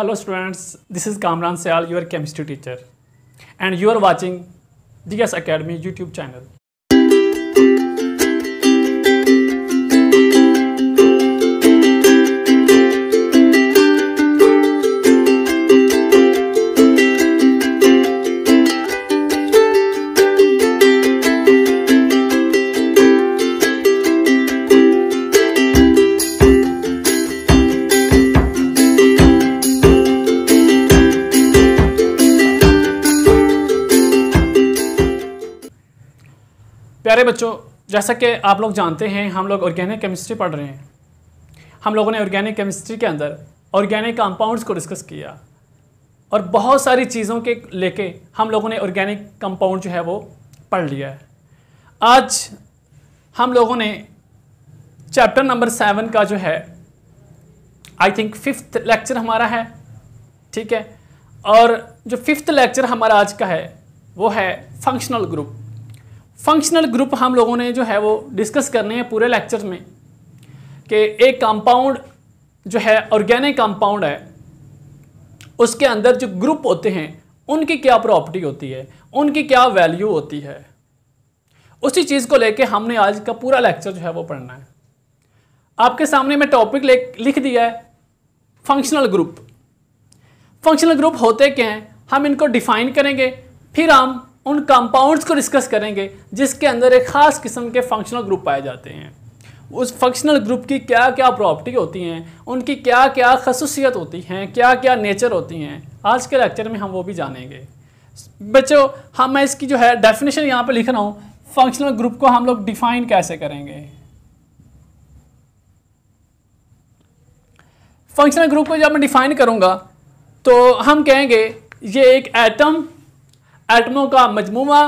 Hello students, this is Kamran Sayal, your chemistry teacher and you are watching DS Academy YouTube channel. प्यारे बच्चों जैसा कि आप लोग जानते हैं हम लोग ऑर्गेनिक केमिस्ट्री पढ़ रहे हैं हम लोगों ने ऑर्गेनिक केमिस्ट्री के अंदर ऑर्गेनिक कंपाउंड्स को डिस्कस किया और बहुत सारी चीज़ों के लेके हम लोगों ने ऑर्गेनिक कंपाउंड जो है वो पढ़ लिया है आज हम लोगों ने चैप्टर नंबर सेवन का जो है आई थिंक फिफ्थ लेक्चर हमारा है ठीक है और जो फिफ्थ लेक्चर हमारा आज का है वो है फंक्शनल ग्रुप फंक्शनल ग्रुप हम लोगों ने जो है वो डिस्कस करने हैं पूरे लेक्चर में कि एक कंपाउंड जो है ऑर्गेनिक कंपाउंड है उसके अंदर जो ग्रुप होते हैं उनकी क्या प्रॉपर्टी होती है उनकी क्या वैल्यू होती है उसी चीज़ को लेके हमने आज का पूरा लेक्चर जो है वो पढ़ना है आपके सामने मैं टॉपिक लिख दिया है फंक्शनल ग्रुप फंक्शनल ग्रुप होते क्या हैं हम इनको डिफाइन करेंगे फिर हम उन कंपाउंड्स को डिस्कस करेंगे जिसके अंदर एक ख़ास किस्म के फंक्शनल ग्रुप पाए जाते हैं उस फंक्शनल ग्रुप की क्या क्या प्रॉपर्टी होती हैं उनकी क्या क्या खसूसियत होती हैं क्या क्या नेचर होती हैं आज के लेक्चर में हम वो भी जानेंगे बच्चों हम मैं इसकी जो है डेफिनेशन यहाँ पर लिख रहा हूँ फंक्शनल ग्रुप को हम लोग डिफाइन कैसे करेंगे फंक्शनल ग्रुप को जब मैं डिफाइन करूँगा तो हम कहेंगे ये एक एटम एटमों का मजमुआ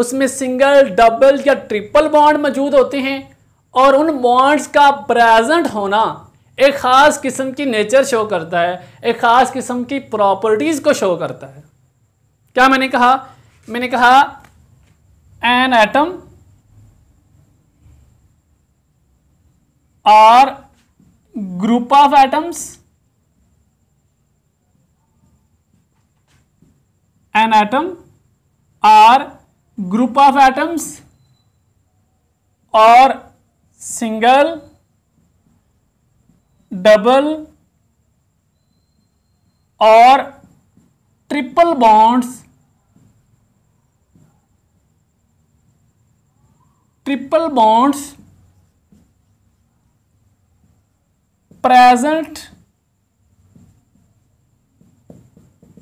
उसमें सिंगल डबल या ट्रिपल बॉन्ड मौजूद होते हैं और उन बॉन्ड्स का प्रेजेंट होना एक ख़ास किस्म की नेचर शो करता है एक ख़ास किस्म की प्रॉपर्टीज़ को शो करता है क्या मैंने कहा मैंने कहा an atom or group of atoms an atom or group of atoms or single double or triple bonds triple bonds present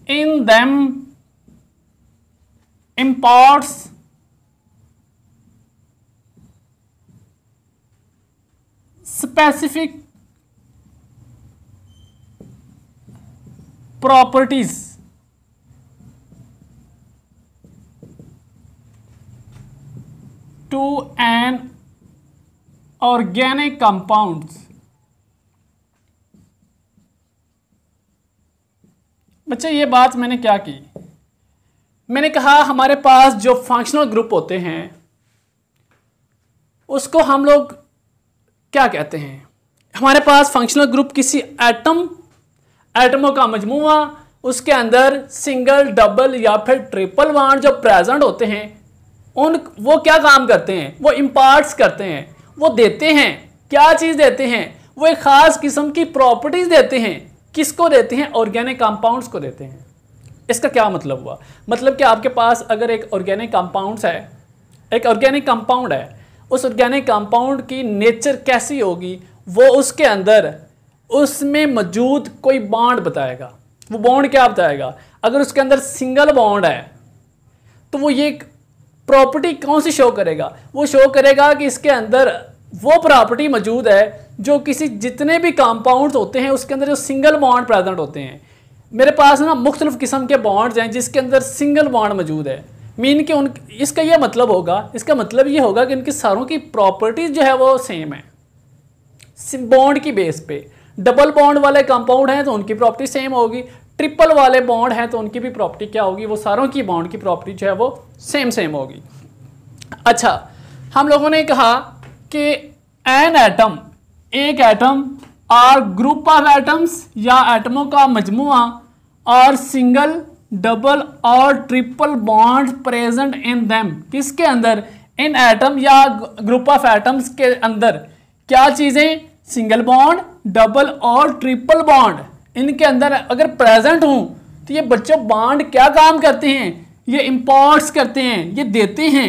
in them imports specific properties to an organic compounds बच्चे ये बात मैंने क्या की मैंने कहा हमारे पास जो फंक्शनल ग्रुप होते हैं उसको हम लोग क्या कहते हैं हमारे पास फंक्शनल ग्रुप किसी एटम एटमों का मजमुआ उसके अंदर सिंगल डबल या फिर ट्रिपल वाण जो प्रेजेंट होते हैं उन वो क्या काम करते हैं वो इम्पार्ट्स करते हैं वो देते हैं क्या चीज़ देते हैं वो एक ख़ास किस्म की प्रॉपर्टीज़ देते हैं किसको देते हैं ऑर्गेनिक कंपाउंड्स को देते हैं इसका क्या मतलब हुआ मतलब कि आपके पास अगर एक ऑर्गेनिक कंपाउंड है एक ऑर्गेनिक कंपाउंड है उस ऑर्गेनिक कंपाउंड की नेचर कैसी होगी वो उसके अंदर उसमें मौजूद कोई बॉन्ड बताएगा वो बॉन्ड क्या बताएगा अगर उसके अंदर सिंगल बॉन्ड है तो वो ये प्रॉपर्टी कौन सी शो करेगा वो शो करेगा कि इसके अंदर वो प्रॉपर्टी मौजूद है जो किसी जितने भी कंपाउंड्स होते हैं उसके अंदर जो सिंगल बॉन्ड प्रेजेंट होते हैं मेरे पास ना मुख्तलिफ़ किस्म के बॉन्ड्स हैं जिसके अंदर सिंगल बॉन्ड मौजूद है मीन के उन इसका यह मतलब होगा इसका मतलब ये होगा कि उनकी सारों की प्रॉपर्टीज़ जो है वो सेम है बॉन्ड की बेस पे डबल बॉन्ड वाले कंपाउंड हैं तो उनकी प्रॉपर्टी सेम होगी ट्रिपल वाले बॉन्ड हैं तो उनकी भी प्रॉपर्टी क्या होगी वो सारों की बॉन्ड की प्रॉपर्टी जो है वो सेम सेम होगी अच्छा हम लोगों ने कहा कि एन एटम एक एटम और ग्रुप ऑफ एटम्स या एटमों का मजमुआ और सिंगल डबल और triple bond present in them किसके अंदर इन एटम या ग्रुप ऑफ एटम्स के अंदर क्या चीज़ें सिंगल बॉन्ड डबल और ट्रिपल बॉन्ड इनके अंदर अगर प्रेजेंट हूँ तो ये बच्चों बॉन्ड क्या काम करते हैं ये इम्पोर्ट्स करते हैं ये देते हैं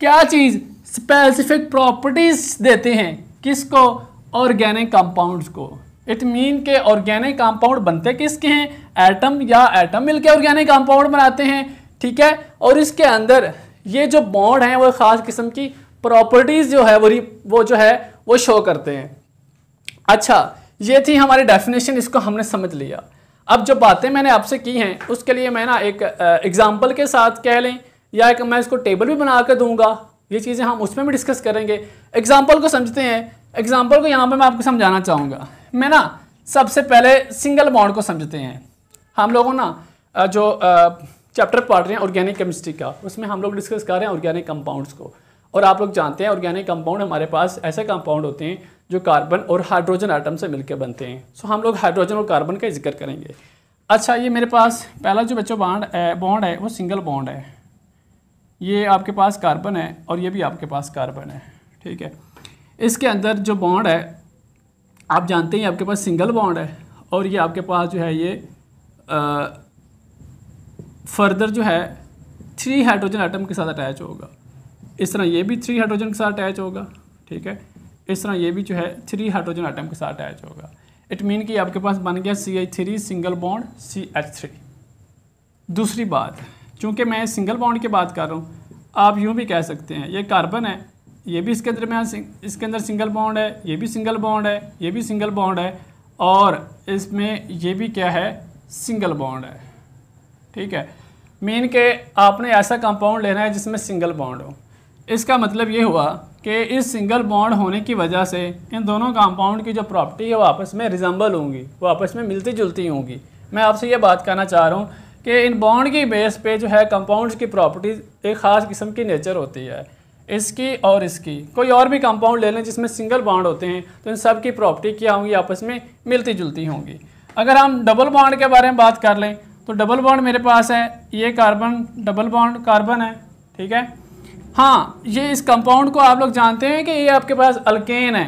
क्या चीज़ स्पेसिफिक प्रॉपर्टीज़ देते हैं किसको ऑर्गेनिक कंपाउंड्स को इट मीन के ऑर्गेनिक कंपाउंड बनते किसके हैं एटम या एटम मिलके ऑर्गेनिक कंपाउंड बनाते हैं ठीक है और इसके अंदर ये जो बॉन्ड हैं वो ख़ास किस्म की प्रॉपर्टीज़ जो है वो वो जो है वो शो करते हैं अच्छा ये थी हमारी डेफिनेशन इसको हमने समझ लिया अब जो बातें मैंने आपसे की हैं उसके लिए मैं ना एक एग्ज़ाम्पल के साथ कह लें या एक मैं इसको टेबल भी बना कर दूंगा ये चीज़ें हम उसमें भी डिस्कस करेंगे एग्ज़ाम्पल को समझते हैं एग्जाम्पल को यहाँ पर मैं आपको समझाना चाहूँगा मैं ना सबसे पहले सिंगल बॉन्ड को समझते हैं हम लोगों ना जो चैप्टर पढ़ रहे हैं ऑर्गेनिक केमिस्ट्री का उसमें हम लोग डिस्कस कर रहे हैं ऑर्गेनिक कंपाउंड्स को और आप लोग जानते हैं ऑर्गेनिक कंपाउंड हमारे पास ऐसे कंपाउंड होते हैं जो कार्बन और हाइड्रोजन आइटम से मिलकर बनते हैं सो हम लोग हाइड्रोजन और कार्बन का जिक्र करेंगे अच्छा ये मेरे पास पहला जो बच्चों बॉन्ड है बॉन्ड है वो सिंगल बॉन्ड है ये आपके पास कार्बन है और ये भी आपके पास कार्बन है ठीक है इसके अंदर जो बॉन्ड है आप जानते हैं आपके पास सिंगल बॉन्ड है और ये आपके पास जो है ये आ, फर्दर जो है थ्री हाइड्रोजन आइटम के साथ अटैच होगा इस तरह ये भी थ्री हाइड्रोजन के साथ अटैच होगा ठीक है इस तरह ये भी जो है थ्री हाइड्रोजन आइटम के साथ अटैच होगा इट मीन कि आपके पास बन गया C H three single bond C H three दूसरी बात चूँकि मैं सिंगल बॉन्ड की बात कर रहा हूँ आप यूँ भी कह सकते हैं ये कार्बन है ये भी इसके दरमियान इसके अंदर सिंगल बॉन्ड है ये भी सिंगल बॉन्ड है ये भी सिंगल बॉन्ड है और इसमें ये भी क्या है सिंगल बॉन्ड है ठीक है मीन के आपने ऐसा कंपाउंड लेना है जिसमें सिंगल बॉन्ड हो इसका मतलब ये हुआ कि इस सिंगल बॉन्ड होने की वजह से इन दोनों कंपाउंड की जो प्रॉपर्टी है वो आपस में रिजम्बल होंगी वो आपस में मिलती जुलती होंगी मैं आपसे ये बात करना चाह रहा हूँ कि इन बॉन्ड की बेस पे जो है कंपाउंड्स की प्रॉपर्टीज़ एक ख़ास किस्म की नेचर होती है इसकी और इसकी कोई और भी कंपाउंड ले लें जिसमें सिंगल बॉन्ड होते हैं तो इन सब की प्रॉपर्टी क्या होंगी आपस में मिलती जुलती होंगी अगर हम डबल बॉन्ड के बारे में बात कर लें तो डबल बॉन्ड मेरे पास है ये कार्बन डबल बॉन्ड कार्बन है ठीक है हाँ ये इस कंपाउंड को आप लोग जानते हैं कि ये आपके पास अल्केन है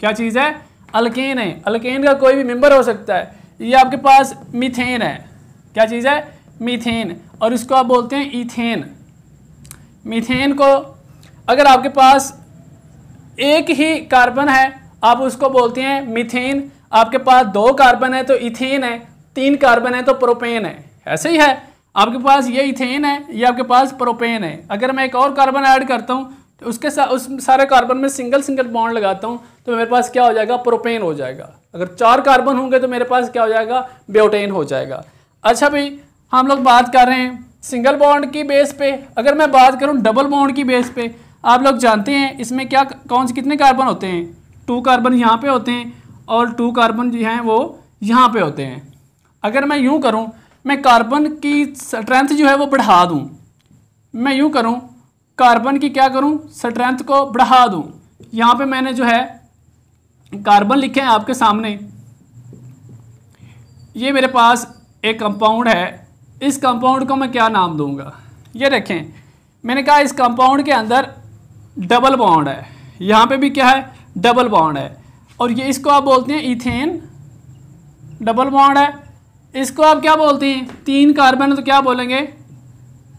क्या चीज़ है अल्केन है अल्केन का कोई भी मेम्बर हो सकता है ये आपके पास मिथेन है क्या चीज़ है मिथेन और इसको आप बोलते हैं इथेन मिथेन को अगर आपके पास एक ही कार्बन है आप उसको बोलते हैं मिथेन आपके पास दो कार्बन है तो इथेन है तीन कार्बन है तो प्रोपेन है ऐसे ही है आपके पास ये इथेन है ये आपके पास प्रोपेन है अगर मैं एक और कार्बन ऐड करता हूँ तो उसके साथ उस सारे कार्बन में सिंगल सिंगल बॉन्ड लगाता हूँ तो मेरे पास क्या हो जाएगा प्रोपेन हो जाएगा अगर चार कार्बन होंगे तो मेरे पास क्या हो जाएगा ब्योटेन हो जाएगा अच्छा भाई हम लोग बात कर रहे हैं सिंगल बॉन्ड की बेस पे अगर मैं बात करूँ डबल बॉन्ड की बेस पे आप लोग जानते हैं इसमें क्या कौन से कितने कार्बन होते हैं टू कार्बन यहाँ पे होते हैं और टू कार्बन जो हैं वो यहाँ पे होते हैं अगर मैं यूँ करूँ मैं कार्बन की स्ट्रेंथ जो है वो बढ़ा दूँ मैं यूँ करूँ कार्बन की क्या करूँ स्ट्रेंथ को बढ़ा दूँ यहाँ पे मैंने जो है कार्बन लिखे हैं आपके सामने ये मेरे पास एक कंपाउंड है इस कंपाउंड को मैं क्या नाम दूंगा ये देखें मैंने कहा इस कंपाउंड के अंदर डबल बॉन्ड है यहाँ पे भी क्या है डबल बॉन्ड है और ये इसको आप बोलते हैं इथेन डबल बॉन्ड है इसको आप क्या बोलते हैं तीन कार्बन तो क्या बोलेंगे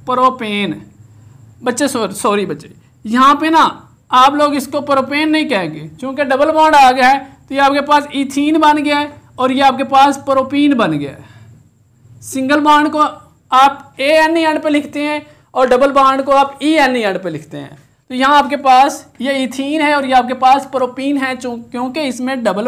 प्रोपेन बच्चे सॉरी बच्चे यहाँ पे ना आप लोग इसको प्रोपेन नहीं कहेंगे क्योंकि डबल बॉन्ड आ गया है तो ये आपके पास इथीन बन गया है और ये आपके पास प्रोपीन बन गया है सिंगल बॉन्ड को आप ए एन ई एंड पे लिखते हैं और डबल बॉन्ड को आप ई एन ई एंड पे लिखते हैं तो यहाँ आपके पास ये इथीन है और ये आपके पास प्रोपीन है क्योंकि इसमें डबल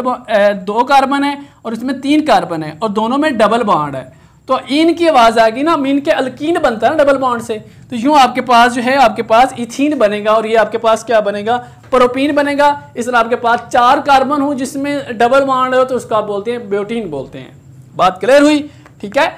दो कार्बन है और इसमें तीन कार्बन है और दोनों में डबल बॉन्ड है तो इन की आवाज़ आएगी ना मीन के अल्कीन बनता है ना डबल बॉन्ड से तो यूँ आपके पास जो है आपके पास इथीन बनेगा और ये आपके पास क्या बनेगा प्रोपीन बनेगा इसलिए आपके पास चार कार्बन हो जिसमें डबल बॉन्ड हो तो उसको आप बोलते हैं ब्योटीन बोलते हैं बात क्लियर हुई ठीक है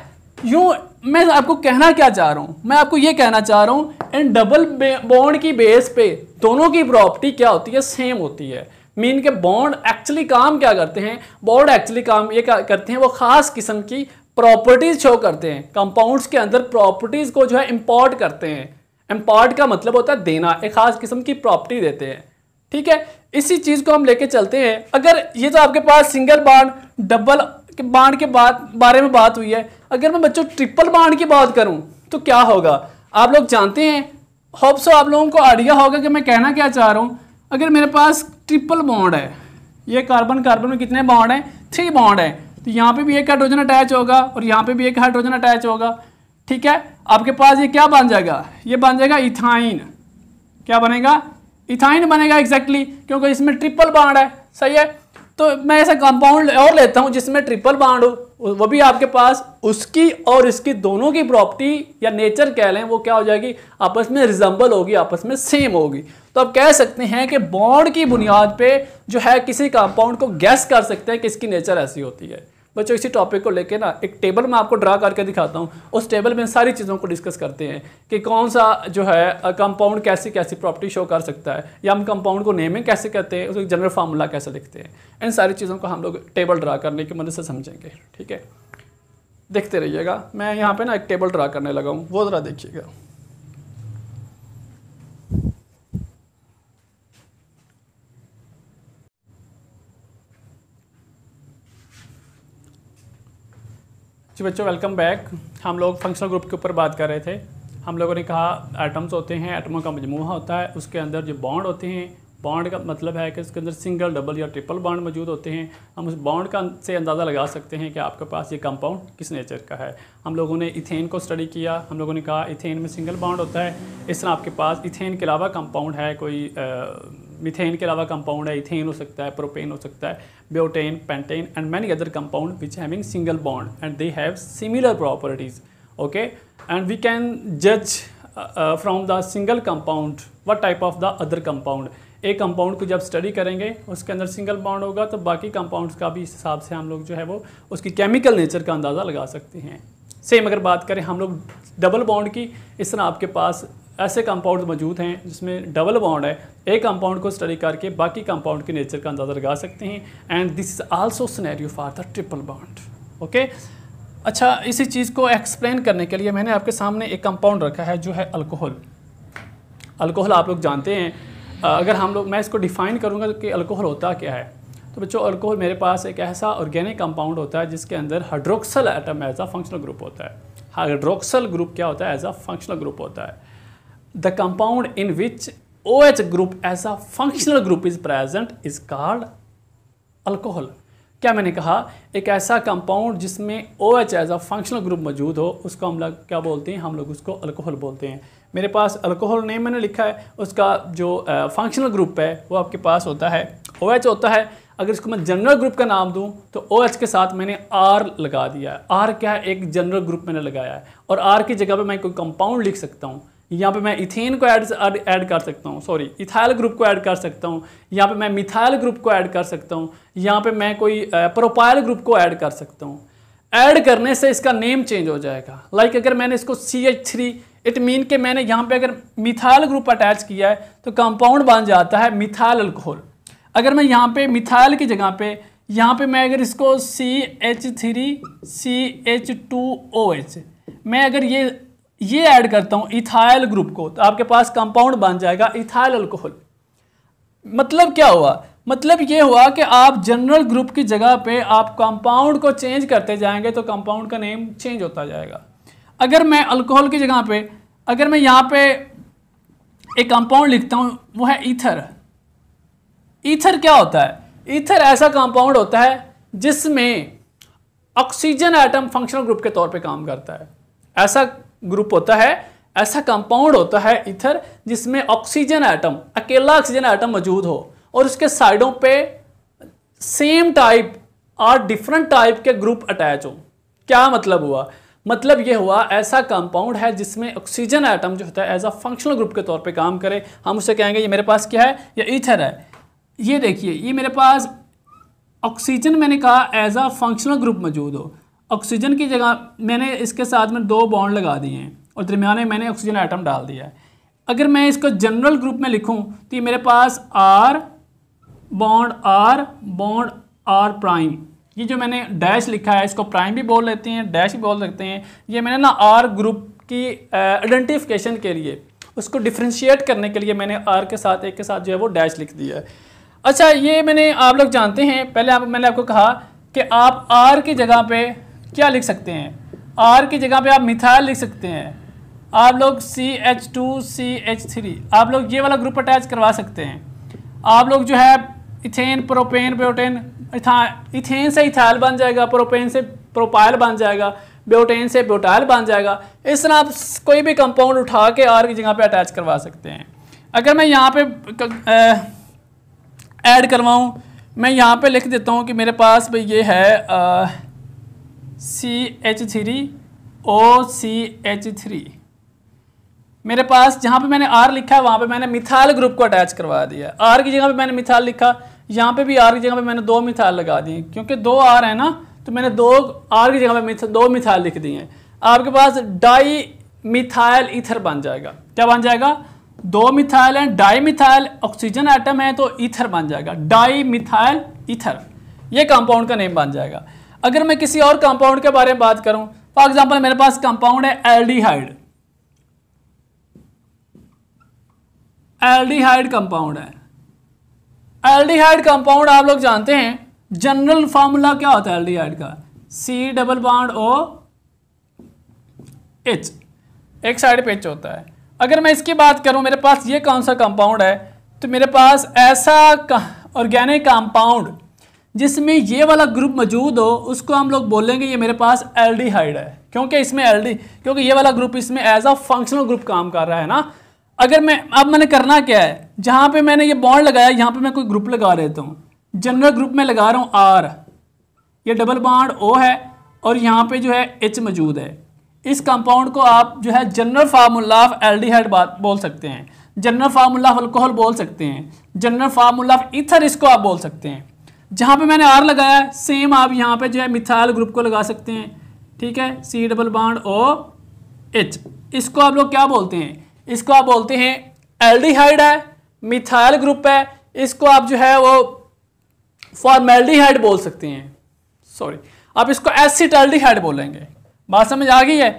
यूँ मैं आपको कहना क्या चाह रहा हूँ मैं आपको ये कहना चाह रहा हूँ एंड डबल बॉन्ड की बेस पे दोनों की प्रॉपर्टी क्या होती है सेम होती है मीन के बॉन्ड एक्चुअली काम क्या करते हैं बॉन्ड एक्चुअली काम ये करते हैं वो खास किस्म की प्रॉपर्टीज शो करते हैं कंपाउंड्स के अंदर प्रॉपर्टीज को जो है इम्पॉर्ट करते हैं इम्पॉर्ट का मतलब होता है देना एक खास किस्म की प्रॉपर्टी देते हैं ठीक है इसी चीज़ को हम लेके चलते हैं अगर ये तो आपके पास सिंगल बाड डबल बाड के बात बारे में बात हुई है अगर मैं बच्चों ट्रिपल बाड की बात करूं तो क्या होगा आप लोग जानते हैं होप्सो आप लोगों को आइडिया होगा कि मैं कहना क्या चाह रहा हूँ अगर मेरे पास ट्रिपल बॉन्ड है ये कार्बन कार्बन में कितने बॉन्ड हैं थ्री बॉन्ड हैं तो यहाँ पे भी एक हाइड्रोजन अटैच होगा और यहाँ पे भी एक हाइड्रोजन अटैच होगा ठीक है आपके पास ये क्या बन जाएगा ये बन जाएगा इथाइन क्या बनेगा इथाइन बनेगा एग्जैक्टली exactly, क्योंकि इसमें ट्रिपल बॉन्ड है सही है तो मैं ऐसा कंपाउंड और लेता हूँ जिसमें ट्रिपल बाड हो वो भी आपके पास उसकी और इसकी दोनों की प्रॉपर्टी या नेचर कह लें वो क्या हो जाएगी आपस में रिजम्बल होगी आपस में सेम होगी तो आप कह सकते हैं कि बॉन्ड की बुनियाद पे जो है किसी कंपाउंड को गैस कर सकते हैं कि इसकी नेचर ऐसी होती है बच्चों इसी टॉपिक को लेके ना एक टेबल मैं आपको ड्रा करके दिखाता हूँ उस टेबल में सारी चीज़ों को डिस्कस करते हैं कि कौन सा जो है कंपाउंड कैसी कैसी प्रॉपर्टी शो कर सकता है या हम कंपाउंड को नेमिंग कैसे कहते हैं उसको जनरल फार्मूला कैसे लिखते हैं इन सारी चीज़ों को हम लोग टेबल ड्रा करने की मदद से समझेंगे ठीक है देखते रहिएगा मैं यहाँ पर ना एक टेबल ड्रा करने लगा हूँ वो ज़रा देखिएगा जी बच्चों वेलकम बैक हम लोग फंक्शनल ग्रुप के ऊपर बात कर रहे थे हम लोगों ने कहा एटम्स होते हैं एटमों का मजमू होता है उसके अंदर जो बॉन्ड होते हैं बॉन्ड का मतलब है कि उसके अंदर सिंगल डबल या ट्रिपल बॉन्ड मौजूद होते हैं हम उस बॉन्ड का से अंदाज़ा लगा सकते हैं कि आपके पास ये कंपाउंड किस नेचर का है हम लोगों ने इथेन को स्टडी किया हम लोगों ने कहा इथेन में सिंगल बॉन्ड होता है इस तरह आपके पास इथेन के अलावा कंपाउंड है कोई आ, मिथेन के अलावा कंपाउंड है इथेन हो सकता है प्रोपेन हो सकता है butane pentane and many other compound which having single bond and they have similar properties okay and we can जज from the single compound what type of the other compound एक compound को जब study करेंगे उसके अंदर single bound होगा तो बाकी कंपाउंड्स का भी इस हिसाब से हम लोग जो है वो उसकी केमिकल नेचर का अंदाज़ा लगा सकते हैं सेम अगर बात करें हम लोग डबल बाउंड की इस तरह आपके पास ऐसे कंपाउंड मौजूद हैं जिसमें डबल बाउंड है एक कंपाउंड को स्टडी करके बाकी कंपाउंड के नेचर का अंदाज़ा लगा सकते हैं and this is also scenario for the triple bond okay अच्छा इसी चीज़ को एक्सप्लेन करने के लिए मैंने आपके सामने एक कंपाउंड रखा है जो है अल्कोहल अल्कोहल आप लोग जानते हैं अगर हम लोग मैं इसको डिफ़ाइन करूँगा कि अल्कोहल होता क्या है तो बच्चों अल्कोहल मेरे पास एक ऐसा ऑर्गेनिक कंपाउंड होता है जिसके अंदर hydroxyl atom as a functional group होता है हाइड्रोक्सल ग्रुप क्या होता है एज आ फंक्शनल ग्रुप होता है the compound in which OH group as a functional group is present is called alcohol. क्या मैंने कहा एक ऐसा कंपाउंड जिसमें O H as a functional group मौजूद हो उसको हम लोग क्या बोलते हैं हम लोग उसको अल्कोहल बोलते हैं मेरे पास अल्कोहल नेम मैंने लिखा है उसका जो फंक्शनल ग्रुप है वो आपके पास होता है ओ एच होता है अगर इसको मैं जनरल ग्रुप का नाम दूं तो ओ OH के साथ मैंने आर लगा दिया है आर क्या है एक जनरल ग्रुप मैंने लगाया है और आर की जगह पर मैं कोई कंपाउंड लिख सकता हूँ यहाँ पे मैं इथेन को ऐड ऐड कर सकता हूँ सॉरी इथाइल ग्रुप को ऐड कर सकता हूँ यहाँ पे मैं मिथाइल ग्रुप को ऐड कर सकता हूँ यहाँ पे मैं कोई प्रोपाइल ग्रुप को ऐड कर सकता हूँ ऐड करने से इसका नेम चेंज हो जाएगा लाइक अगर मैंने इसको C H three it mean के मैंने यहाँ पे अगर मिथाइल ग्रुप अटैच किया है तो कंपाउंड बन जाता है मिथाइल अल्कोहल अगर मैं यहाँ पे मिथाइल की जगह पे यहाँ पे मैं अगर इसको C H three C H two O H मैं अगर ये ये ऐड करता हूं इथाइल ग्रुप को तो आपके पास कंपाउंड बन जाएगा इथाइल अल्कोहल मतलब क्या हुआ मतलब ये हुआ कि आप जनरल ग्रुप की जगह पे आप कंपाउंड को चेंज करते जाएंगे तो कंपाउंड का नेम चेंज होता जाएगा अगर मैं अल्कोहल की जगह पे अगर मैं यहाँ पे एक कंपाउंड लिखता हूँ वो है ईथर ईथर क्या होता है ईथर ऐसा कंपाउंड होता है जिसमें ऑक्सीजन आइटम फंक्शनल ग्रुप के तौर पे काम करता है ऐसा ग्रुप होता है ऐसा कंपाउंड होता है इथर जिसमें ऑक्सीजन आइटम अकेला ऑक्सीजन आइटम मौजूद हो और उसके साइडों पे सेम टाइप और डिफरेंट टाइप के ग्रुप अटैच हो क्या मतलब हुआ मतलब ये हुआ ऐसा कंपाउंड है जिसमें ऑक्सीजन आइटम जो होता है एज अ फंक्शनल ग्रुप के तौर पे काम करे हम उसे कहेंगे ये मेरे पास क्या है या इथर है ये देखिए ये मेरे पास ऑक्सीजन मैंने कहा एज अ फंक्शनल ग्रुप मौजूद हो ऑक्सीजन की जगह मैंने इसके साथ में दो बॉन्ड लगा दिए हैं और दरमियान में मैंने ऑक्सीजन आइटम डाल दिया है अगर मैं इसको जनरल ग्रुप में लिखूँ तो ये मेरे पास R bond R bond R prime ये जो मैंने डैश लिखा है इसको प्राइम भी बोल लेते हैं डैश भी बोल सकते हैं ये मैंने ना आर ग्रुप की आइडेंटिफिकेशन के लिए उसको डिफ्रेंशिएट करने के लिए मैंने आर के साथ एक के साथ जो है वो डैश लिख दिया है अच्छा ये मैंने आप लोग जानते हैं पहले आप मैंने आपको कहा कि आप आर की जगह पे क्या लिख सकते हैं आर की जगह पे आप मिथाइल लिख सकते हैं आप लोग C H two C H three आप लोग ये वाला ग्रुप अटैच करवा सकते हैं आप लोग जो है इथेन प्रोपेन ब्योटेन इथेन से इथाइल बन जाएगा प्रोपेन से प्रोपाइल बन जाएगा ब्योटेन से ब्योटाइल बन जाएगा इस तरह आप कोई भी कंपाउंड उठा के आर की जगह पे अटैच करवा सकते हैं अगर मैं यहाँ पे ऐड करवाऊँ मैं यहाँ पे लिख देता हूँ कि मेरे पास भाई ये है आ, C H three O C H three मेरे पास जहाँ पे मैंने आर लिखा है वहाँ पे मैंने मिथाइल ग्रुप को अटैच करवा दिया आर की जगह पे मैंने मिथाइल लिखा यहाँ पे भी आर की जगह पे मैंने दो मिथाइल लगा दिए क्योंकि दो आर है ना तो मैंने दो आर की जगह पे दो मिथाइल लिख दिए है आपके पास डाई मिथाइल इथर बन जाएगा क्या बन जाएगा दो मिथाइल हैं डाई मिथाइल ऑक्सीजन आइटम है तो इथर बन जाएगा डाई मिथाइल इथर ये कंपाउंड का नेम बन जाएगा अगर मैं किसी और कंपाउंड के बारे में बात करूं फॉर एग्जाम्पल मेरे पास कंपाउंड है एल्डिहाइड एल्डिहाइड कंपाउंड है एल्डिहाइड कंपाउंड आप लोग जानते हैं जनरल फार्मूला क्या होता है एल्डिहाइड का C double bond O H एक साइड पे एच होता है अगर मैं इसकी बात करूं मेरे पास ये कौन सा कंपाउंड है तो मेरे पास ऐसा ऑर्गेनिक कंपाउंड जिसमें ये वाला ग्रुप मौजूद हो उसको हम लोग बोलेंगे ये मेरे पास एल है क्योंकि इसमें एल क्योंकि ये वाला ग्रुप इसमें एज अ फंक्शनल ग्रुप काम कर रहा है ना अगर मैं अब मैंने करना क्या है जहाँ पे मैंने ये बॉन्ड लगाया यहाँ पे मैं कोई ग्रुप लगा देता हूँ जनरल ग्रुप में लगा रहा हूँ आर ये डबल बॉन्ड ओ है और यहाँ पे जो है एच मौजूद है इस कंपाउंड को आप जो है जनरल फार्मूला ऑफ एल्डिहाइड बोल सकते हैं जनरल फार्मूला ऑफ अल्कोहल बोल सकते हैं जनरल फार्मूला ऑफ इथर इसको आप बोल सकते हैं जहाँ पे मैंने आर लगाया है सेम आप यहाँ पे जो है मिथाइल ग्रुप को लगा सकते हैं ठीक है सी डबल बाड ओ एच इसको आप लोग क्या बोलते हैं इसको आप बोलते हैं एल्डिहाइड है मिथाइल ग्रुप है इसको आप जो है वो फॉर्मेल्डिहाइड बोल सकते हैं सॉरी आप इसको एसिड एल्डिहाइड बोलेंगे बात समझ आ गई है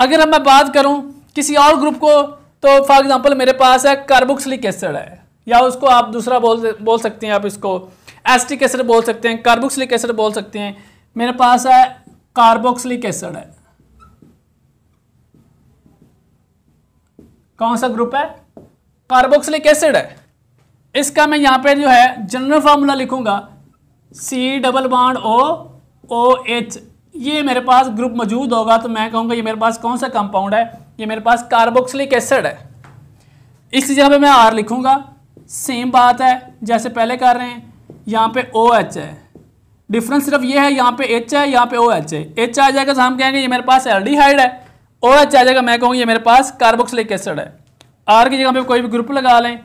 अगर अब मैं बात करूं किसी और ग्रुप को तो फॉर एग्जांपल मेरे पास है कार्बोक्सलिक एसिड है या उसको आप दूसरा बोल बोल सकते हैं आप इसको एस्टिक एसिड बोल सकते हैं कार्बोक्सिलिक एसिड बोल सकते हैं मेरे पास है कार्बोक्सिलिक एसिड है कौन सा ग्रुप है कार्बोक्सिलिक एसिड है इसका मैं यहां पे जो है जनरल फार्मूला लिखूंगा C double bond O O H ये मेरे पास ग्रुप मौजूद होगा तो मैं कहूँगा ये मेरे पास कौन सा कंपाउंड है ये मेरे पास कार्बोक्सिलिक एसिड है इस जगह पे मैं आर लिखूंगा सेम बात है जैसे पहले कर रहे हैं यहाँ पे ओ एच है डिफरेंस सिर्फ ये है यहाँ पे एच है यहाँ पे ओ एच है एच आ जाएगा तो हम कहेंगे ये मेरे पास एल्डिहाइड है ओ एच आ जाएगा मैं कहूँगी ये मेरे पास कार्बोक्सिलिक एसिड है आर की जगह पे कोई भी ग्रुप लगा लें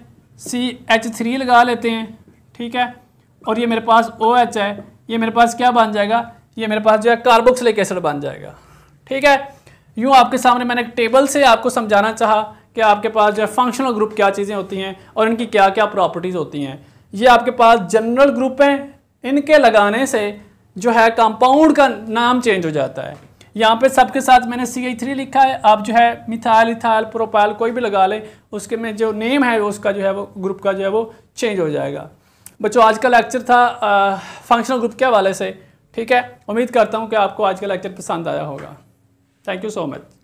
सी एच थ्री लगा लेते हैं ठीक है और ये मेरे पास ओ एच है ये मेरे पास क्या बन जाएगा ये मेरे पास जो है कार्बोक्सिलिक एसिड बन जाएगा ठीक है यूँ आपके सामने मैंने एक टेबल से आपको समझाना चाहा कि आपके पास जो है फंक्शनल ग्रुप क्या चीज़ें होती हैं और इनकी क्या क्या प्रॉपर्टीज़ होती हैं ये आपके पास जनरल ग्रुप हैं इनके लगाने से जो है कंपाउंड का नाम चेंज हो जाता है यहाँ पे सबके साथ मैंने सी आई थ्री लिखा है आप जो है मिथाइल इथाइल प्रोपाइल कोई भी लगा लें उसके में जो नेम है उसका जो है वो ग्रुप का जो है वो चेंज हो जाएगा बच्चों आज का लेक्चर था फंक्शनल ग्रुप के हवाले से ठीक है उम्मीद करता हूँ कि आपको आज का लेक्चर पसंद आया होगा थैंक यू सो मच